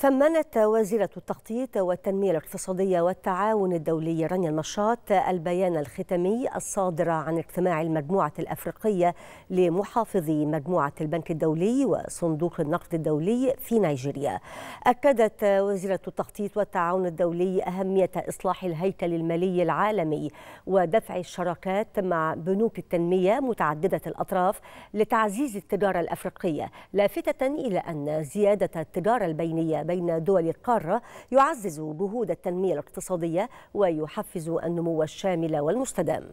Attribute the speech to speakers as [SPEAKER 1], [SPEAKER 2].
[SPEAKER 1] ثمنت وزيرة التخطيط والتنمية الاقتصادية والتعاون الدولي رانيا النشاط البيان الختامي الصادر عن اجتماع المجموعة الأفريقية لمحافظي مجموعة البنك الدولي وصندوق النقد الدولي في نيجيريا. أكدت وزيرة التخطيط والتعاون الدولي أهمية إصلاح الهيكل المالي العالمي ودفع الشراكات مع بنوك التنمية متعددة الأطراف لتعزيز التجارة الأفريقية، لافتة إلى أن زيادة التجارة البينية بين دول القارة يعزز جهود التنمية الاقتصادية ويحفز النمو الشامل والمستدام